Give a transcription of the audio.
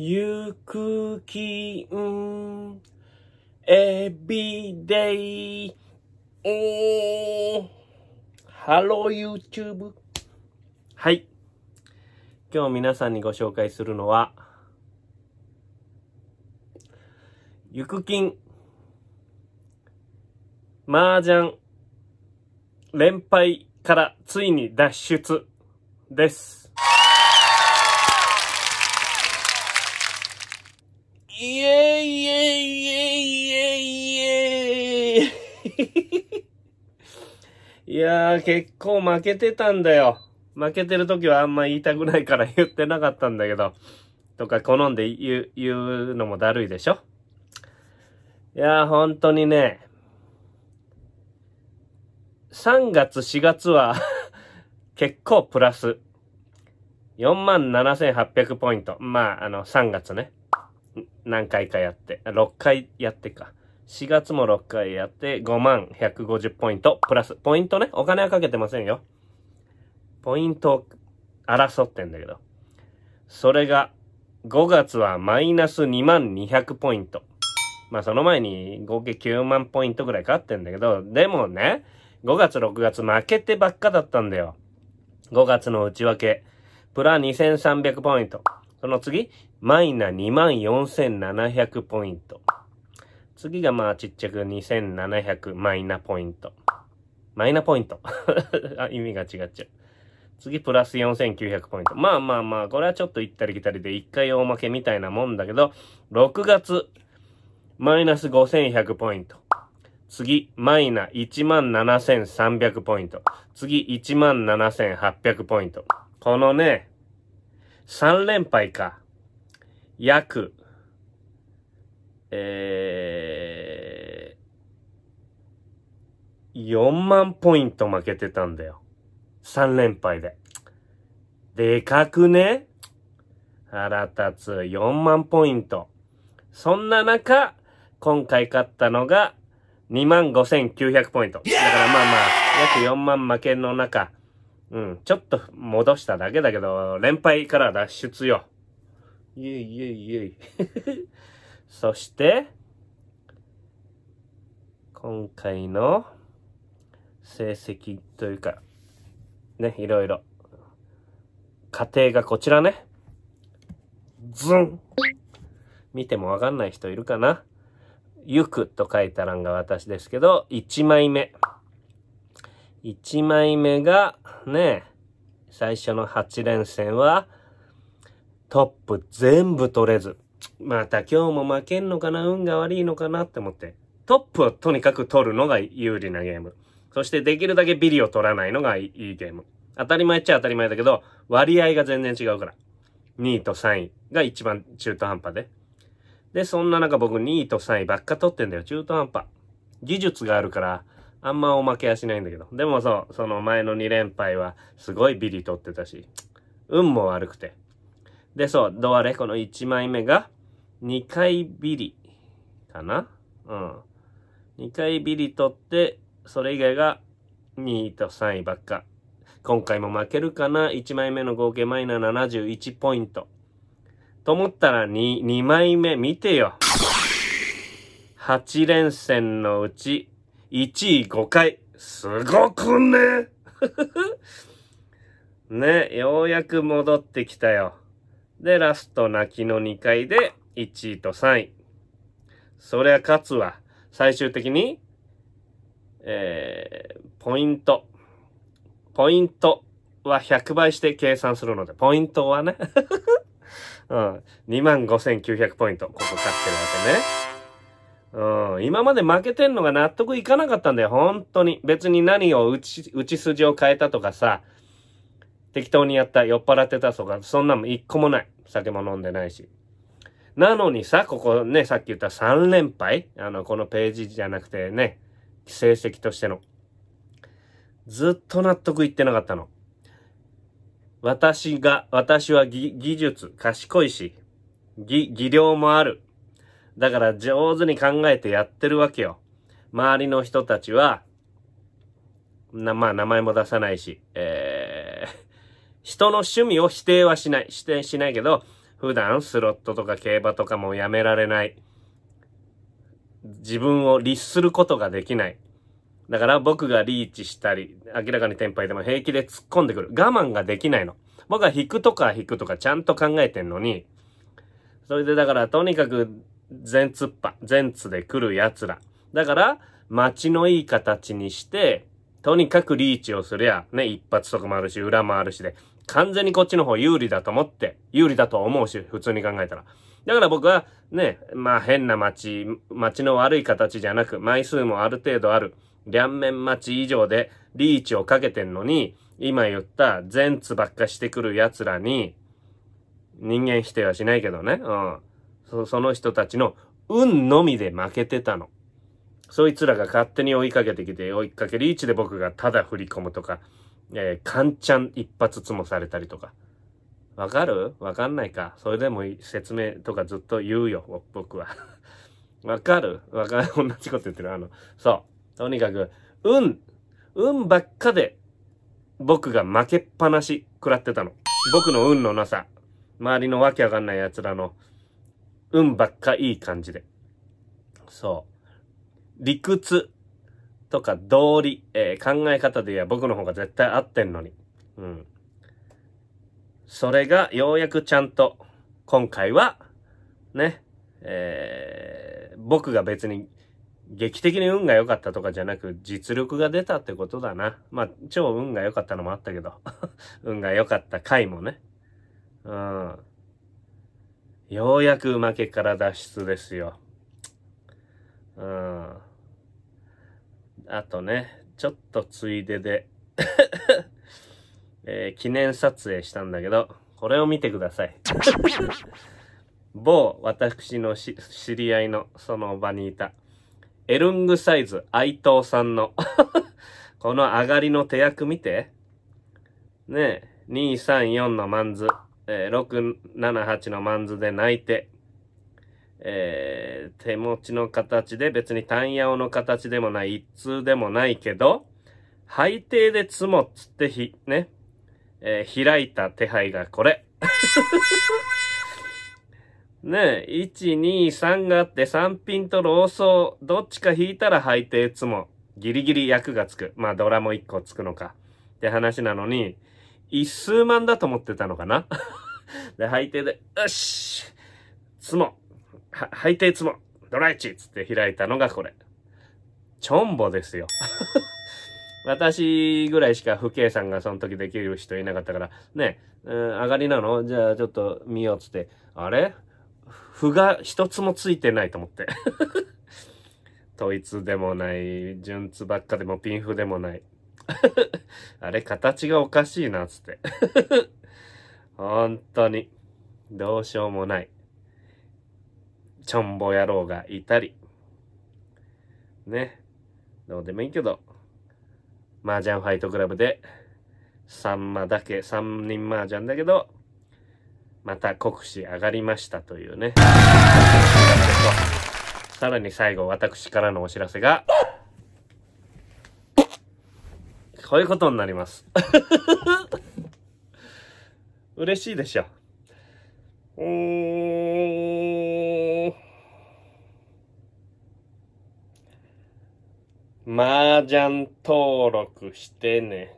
ゆくきん、エビデイ、おー、ハロー YouTube。はい。今日皆さんにご紹介するのは、ゆくきん、麻雀、連敗からついに脱出です。イエイイエイイエイイエイイエイ いやー、結構負けてたんだよ。負けてる時はあんま言いたくないから言ってなかったんだけど、とか好んで言う、言うのもだるいでしょいやー、本当にね、3月4月は 結構プラス。47,800ポイント。まあ、あの、3月ね。何回かやって、6回やってか。4月も6回やって5万150ポイントプラス。ポイントね、お金はかけてませんよ。ポイントを争ってんだけど。それが5月はマイナス2万200ポイント。まあその前に合計9万ポイントぐらい勝ってんだけど、でもね、5月6月負けてばっかだったんだよ。5月の内訳、プラ2300ポイント。その次、マイナ24,700ポイント。次がまあちっちゃく2700マイナポイント。マイナポイント。あ、意味が違っちゃう。次、プラス4900ポイント。まあまあまあ、これはちょっと行ったり来たりで一回大負けみたいなもんだけど、6月、マイナス5100ポイント。次、マイナ17300ポイント。次、17800ポイント。このね、3連敗か。約、えー、4万ポイント負けてたんだよ。3連敗で。でかくね腹立つ4万ポイント。そんな中、今回勝ったのが2万5900ポイント。だからまあまあ、約4万負けの中、うん、ちょっと戻しただけだけど、連敗から脱出よ。イえイイいイイイ。そして、今回の成績というか、ね、いろいろ。過程がこちらね。ズン見てもわかんない人いるかなゆくと書いた欄が私ですけど、1枚目。1枚目がね、最初の8連戦はトップ全部取れず、また今日も負けんのかな、運が悪いのかなって思って、トップをとにかく取るのが有利なゲーム。そしてできるだけビリを取らないのがいいゲーム。当たり前っちゃ当たり前だけど、割合が全然違うから。2位と3位が一番中途半端で。で、そんな中僕2位と3位ばっか取ってんだよ、中途半端。技術があるから、あんまおまけはしないんだけど。でもそう、その前の2連敗はすごいビリ取ってたし、運も悪くて。で、そう、ドアレコの1枚目が2回ビリかなうん。2回ビリ取って、それ以外が2位と3位ばっか。今回も負けるかな ?1 枚目の合計マイナー71ポイント。と思ったら 2, 2枚目見てよ。8連戦のうち1位5回。すごくね ね、ようやく戻ってきたよ。で、ラスト泣きの2回で1位と3位。そりゃ勝つわ。最終的に、えー、ポイント。ポイントは100倍して計算するので、ポイントはね。うん。25,900ポイント、ここ勝ってるわけね。うん、今まで負けてんのが納得いかなかったんだよ、本当に。別に何を打ち、打ち筋を変えたとかさ、適当にやった、酔っ払ってたとか、そんなも一個もない。酒も飲んでないし。なのにさ、ここね、さっき言った3連敗あの、このページじゃなくてね、成績としての。ずっと納得いってなかったの。私が、私は技術、賢いし、技、技量もある。だから上手に考えてやってるわけよ。周りの人たちは、な、まあ名前も出さないし、えー、人の趣味を否定はしない。否定しないけど、普段スロットとか競馬とかもやめられない。自分を律することができない。だから僕がリーチしたり、明らかにテンパイでも平気で突っ込んでくる。我慢ができないの。僕は引くとか引くとかちゃんと考えてんのに、それでだからとにかく全突っ全津で来る奴ら。だから、街のいい形にして、とにかくリーチをすりゃ、ね、一発とかもあるし、裏もあるしで、完全にこっちの方有利だと思って、有利だと思うし、普通に考えたら。だから僕は、ね、まあ変な街、街の悪い形じゃなく、枚数もある程度ある、両面街以上でリーチをかけてんのに、今言った全津ばっかしてくる奴らに、人間否定はしないけどね、うん。その人たちの運のみで負けてたの。そいつらが勝手に追いかけてきて、追いかける位置で僕がただ振り込むとか、えー、カンチャン一発つもされたりとか。わかるわかんないか。それでも説明とかずっと言うよ、僕は。わかるわかる。同じこと言ってる。あの、そう。とにかく、運、運ばっかで、僕が負けっぱなし食らってたの。僕の運のなさ。周りのわけわかんない奴らの、運ばっかいい感じで。そう。理屈とか道理、えー、考え方で言えば僕の方が絶対合ってんのに。うん。それがようやくちゃんと、今回は、ね、えー、僕が別に劇的に運が良かったとかじゃなく、実力が出たってことだな。まあ、超運が良かったのもあったけど、運が良かった回もね。うん。ようやく負けから脱出ですよ。うん。あとね、ちょっとついでで えー、記念撮影したんだけど、これを見てください。某私の知り合いのその場にいた、エルングサイズ愛藤さんの この上がりの手役見て。ねえ、234のマンズ。えー、678のマンズで泣いて、えー、手持ちの形で別に単ヤオの形でもない、一通でもないけど、背底で積もっつってひ、ね、えー、開いた手配がこれ。ねえ、1、2、3があって3ピンとソー、どっちか引いたら背底積も、ギリギリ役がつく。まあドラも1個つくのか。って話なのに、一数万だと思ってたのかな で、背景で、よしつもは、配定つもドライチつって開いたのがこれ。チョンボですよ。私ぐらいしか不景さんがその時できる人いなかったから、ね、うん、上がりなのじゃあちょっと見ようつって、あれ歩が一つもついてないと思って。統一でもない、順つばっかでもピンフでもない。あれ、形がおかしいな、つって。本当に、どうしようもない。ちょんぼ野郎がいたり。ね。どうでもいいけど、麻雀ファイトクラブで、さんまだけ、3人麻雀だけど、また国士上がりましたというね。さらに最後、私からのお知らせが、そういうことになります。嬉しいでしょ。うーん。麻雀登録してね。